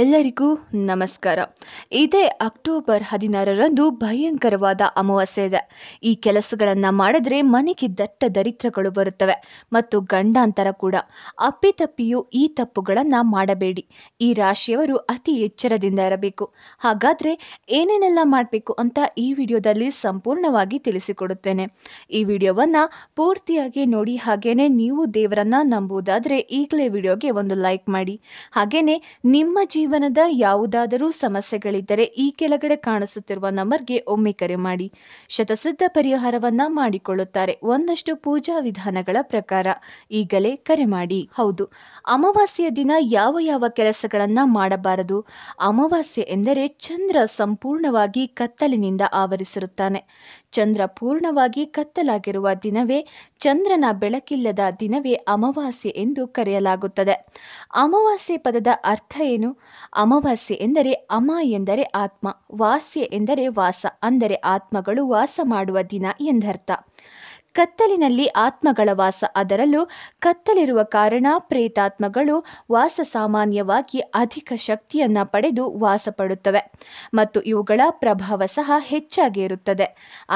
ಎಲ್ಲರಿಗೂ ನಮಸ್ಕಾರ ಇದೇ ಅಕ್ಟೋಬರ್ ಹದಿನಾರರಂದು ಭಯಂಕರವಾದ ಅಮಾವಾಸ್ಯೆ ಇದೆ ಈ ಕೆಲಸಗಳನ್ನು ಮಾಡಿದ್ರೆ ಮನೆಗೆ ದಟ್ಟ ದರಿತ್ರಗಳು ಬರುತ್ತವೆ ಮತ್ತು ಗಂಡಾಂತರ ಕೂಡ ಅಪ್ಪಿತಪ್ಪಿಯು ಈ ತಪ್ಪುಗಳನ್ನು ಮಾಡಬೇಡಿ ಈ ರಾಶಿಯವರು ಅತಿ ಎಚ್ಚರದಿಂದ ಇರಬೇಕು ಹಾಗಾದರೆ ಏನೇನೆಲ್ಲ ಮಾಡಬೇಕು ಅಂತ ಈ ವಿಡಿಯೋದಲ್ಲಿ ಸಂಪೂರ್ಣವಾಗಿ ತಿಳಿಸಿಕೊಡುತ್ತೇನೆ ಈ ವಿಡಿಯೋವನ್ನು ಪೂರ್ತಿಯಾಗಿ ನೋಡಿ ಹಾಗೇನೆ ನೀವು ದೇವರನ್ನು ನಂಬುವುದಾದರೆ ಈಗಲೇ ವಿಡಿಯೋಗೆ ಒಂದು ಲೈಕ್ ಮಾಡಿ ಹಾಗೇನೆ ನಿಮ್ಮ ಜೀವನ ಜೀವನದ ಯಾವುದಾದರೂ ಸಮಸ್ಯೆಗಳಿದ್ದರೆ ಈ ಕೆಳಗಡೆ ಕಾಣಿಸುತ್ತಿರುವ ನಂಬರ್ಗೆ ಒಮ್ಮೆ ಕರೆ ಮಾಡಿ ಶತಸಿದ್ಧ ಪರಿಹಾರವನ್ನ ಮಾಡಿಕೊಳ್ಳುತ್ತಾರೆ ಒಂದಷ್ಟು ಪೂಜಾ ವಿಧಾನಗಳ ಪ್ರಕಾರ ಈಗಲೇ ಕರೆ ಮಾಡಿ ಹೌದು ಅಮಾವಾಸ್ಯೆಯ ದಿನ ಯಾವ ಯಾವ ಕೆಲಸಗಳನ್ನ ಮಾಡಬಾರದು ಅಮಾವಾಸ್ಯೆ ಎಂದರೆ ಚಂದ್ರ ಸಂಪೂರ್ಣವಾಗಿ ಕತ್ತಲಿನಿಂದ ಆವರಿಸಿರುತ್ತಾನೆ ಚಂದ್ರ ಪೂರ್ಣವಾಗಿ ಕತ್ತಲಾಗಿರುವ ದಿನವೇ ಚಂದ್ರನ ಬೆಳಕಿಲ್ಲದ ದಿನವೇ ಅಮಾವಾಸ್ಯೆ ಎಂದು ಕರೆಯಲಾಗುತ್ತದೆ ಅಮಾವಾಸ್ಯೆ ಪದದ ಅರ್ಥ ಏನು ಅಮಾವಾಸ್ಯೆ ಎಂದರೆ ಅಮ ಎಂದರೆ ಆತ್ಮ ವಾಸ್ಯ ಎಂದರೆ ವಾಸ ಅಂದರೆ ಆತ್ಮಗಳು ವಾಸ ಮಾಡುವ ದಿನ ಎಂದರ್ಥ ಕತ್ತಲಿನಲ್ಲಿ ಆತ್ಮಗಳ ವಾಸ ಅದರಲ್ಲೂ ಕತ್ತಲಿರುವ ಕಾರಣ ಪ್ರೇತಾತ್ಮಗಳು ವಾಸ ಸಾಮಾನ್ಯವಾಗಿ ಅಧಿಕ ಶಕ್ತಿಯನ್ನು ಪಡೆದು ವಾಸ ಮತ್ತು ಇವುಗಳ ಪ್ರಭಾವ ಸಹ ಹೆಚ್ಚಾಗಿ ಇರುತ್ತದೆ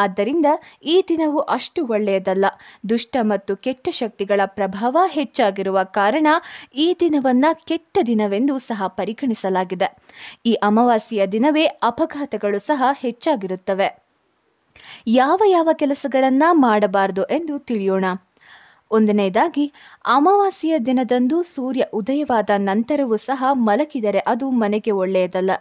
ಆದ್ದರಿಂದ ಈ ದಿನವು ಅಷ್ಟು ಒಳ್ಳೆಯದಲ್ಲ ದುಷ್ಟ ಮತ್ತು ಕೆಟ್ಟ ಶಕ್ತಿಗಳ ಪ್ರಭಾವ ಹೆಚ್ಚಾಗಿರುವ ಕಾರಣ ಈ ದಿನವನ್ನು ಕೆಟ್ಟ ದಿನವೆಂದು ಸಹ ಪರಿಗಣಿಸಲಾಗಿದೆ ಈ ಅಮಾವಾಸ್ಯೆಯ ದಿನವೇ ಅಪಘಾತಗಳು ಸಹ ಹೆಚ್ಚಾಗಿರುತ್ತವೆ ಯಾವ ಯಾವ ಕೆಲಸಗಳನ್ನು ಮಾಡಬಾರದು ಎಂದು ತಿಳಿಯೋಣ ಒಂದನೆಯದಾಗಿ ಅಮಾವಾಸ್ಯೆಯ ದಿನದಂದು ಸೂರ್ಯ ಉದಯವಾದ ನಂತರವೂ ಸಹ ಮಲಕಿದರೆ ಅದು ಮನೆಗೆ ಒಳ್ಳೆಯದಲ್ಲ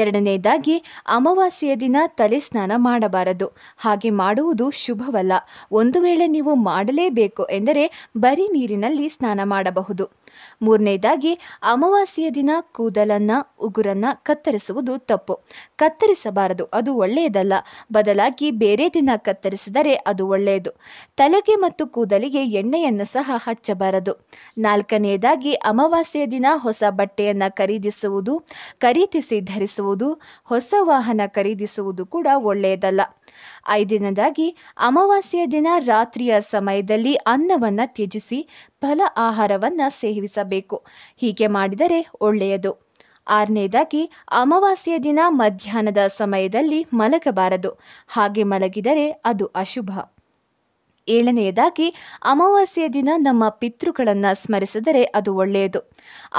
ಎರಡನೆಯದಾಗಿ ಅಮಾವಾಸ್ಯೆಯ ದಿನ ತಲೆ ಸ್ನಾನ ಮಾಡಬಾರದು ಹಾಗೆ ಮಾಡುವುದು ಶುಭವಲ್ಲ ಒಂದು ವೇಳೆ ನೀವು ಮಾಡಲೇಬೇಕು ಎಂದರೆ ಬರೀ ನೀರಿನಲ್ಲಿ ಸ್ನಾನ ಮಾಡಬಹುದು ಮೂರನೇದಾಗಿ ಅಮಾವಾಸ್ಯೆಯ ದಿನ ಕೂದಲನ್ನು ಉಗುರನ್ನು ಕತ್ತರಿಸುವುದು ತಪ್ಪು ಕತ್ತರಿಸಬಾರದು ಅದು ಒಳ್ಳೆಯದಲ್ಲ ಬದಲಾಗಿ ಬೇರೆ ದಿನ ಕತ್ತರಿಸಿದರೆ ಅದು ಒಳ್ಳೆಯದು ತಲೆಗೆ ಮತ್ತು ಕೂದಲಿಗೆ ಎಣ್ಣೆಯನ್ನು ಸಹ ಹಚ್ಚಬಾರದು ನಾಲ್ಕನೆಯದಾಗಿ ಅಮಾವಾಸ್ಯೆಯ ದಿನ ಹೊಸ ಬಟ್ಟೆಯನ್ನು ಖರೀದಿಸುವುದು ಖರೀದಿಸಿ ಧರಿಸುವುದು ಹೊಸ ವಾಹನ ಖರೀದಿಸುವುದು ಕೂಡ ಒಳ್ಳೆಯದಲ್ಲ ಐದನೇದಾಗಿ ಅಮಾವಾಸ್ಯೆಯ ದಿನ ರಾತ್ರಿಯ ಸಮಯದಲ್ಲಿ ಅನ್ನವನ್ನು ತ್ಯಜಿಸಿ ಫಲ ಆಹಾರವನ್ನು ಸೇವಿಸಬೇಕು ಹೀಗೆ ಮಾಡಿದರೆ ಒಳ್ಳೆಯದು ಆರನೇದಾಗಿ ಅಮಾವಾಸ್ಯೆಯ ದಿನ ಮಧ್ಯಾಹ್ನದ ಸಮಯದಲ್ಲಿ ಮಲಗಬಾರದು ಹಾಗೆ ಮಲಗಿದರೆ ಅದು ಅಶುಭ ಏಳನೆಯದಾಗಿ ಅಮಾವಾಸ್ಯೆಯ ದಿನ ನಮ್ಮ ಪಿತೃಗಳನ್ನು ಸ್ಮರಿಸಿದರೆ ಅದು ಒಳ್ಳೆಯದು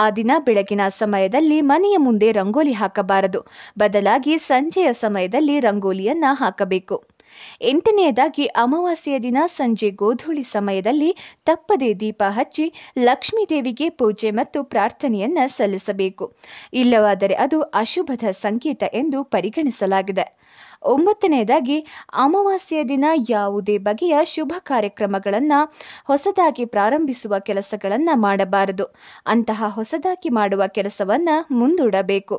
ಆ ದಿನ ಬೆಳಗಿನ ಸಮಯದಲ್ಲಿ ಮನೆಯ ಮುಂದೆ ರಂಗೋಲಿ ಹಾಕಬಾರದು ಬದಲಾಗಿ ಸಂಜೆಯ ಸಮಯದಲ್ಲಿ ರಂಗೋಲಿಯನ್ನು ಹಾಕಬೇಕು ಎಂಟನೆಯದಾಗಿ ಅಮಾವಾಸ್ಯೆಯ ದಿನ ಸಂಜೆ ಗೋಧೂಳಿ ಸಮಯದಲ್ಲಿ ತಪ್ಪದೇ ದೀಪ ಹಚ್ಚಿ ಲಕ್ಷ್ಮೀ ದೇವಿಗೆ ಪೂಜೆ ಮತ್ತು ಪ್ರಾರ್ಥನೆಯನ್ನ ಸಲ್ಲಿಸಬೇಕು ಇಲ್ಲವಾದರೆ ಅದು ಅಶುಭದ ಸಂಕೇತ ಎಂದು ಪರಿಗಣಿಸಲಾಗಿದೆ ಒಂಬತ್ತನೆಯದಾಗಿ ಅಮಾವಾಸ್ಯೆಯ ದಿನ ಯಾವುದೇ ಬಗೆಯ ಶುಭ ಕಾರ್ಯಕ್ರಮಗಳನ್ನು ಹೊಸದಾಗಿ ಪ್ರಾರಂಭಿಸುವ ಕೆಲಸಗಳನ್ನು ಮಾಡಬಾರದು ಅಂತಹ ಹೊಸದಾಗಿ ಮಾಡುವ ಕೆಲಸವನ್ನು ಮುಂದೂಡಬೇಕು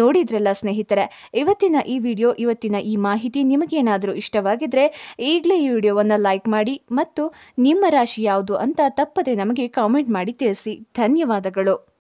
ನೋಡಿದ್ರಲ್ಲ ಸ್ನೇಹಿತರೆ ಇವತ್ತಿನ ಈ ವಿಡಿಯೋ ಇವತ್ತಿನ ಈ ಮಾಹಿತಿ ನಿಮಗೇನಾದರೂ ಇಷ್ಟವಾಗಿದ್ರೆ ಈಗಲೇ ಈ ವಿಡಿಯೋವನ್ನು ಲೈಕ್ ಮಾಡಿ ಮತ್ತು ನಿಮ್ಮ ರಾಶಿ ಯಾವುದು ಅಂತ ತಪ್ಪದೆ ನಮಗೆ ಕಾಮೆಂಟ್ ಮಾಡಿ ತಿಳಿಸಿ ಧನ್ಯವಾದಗಳು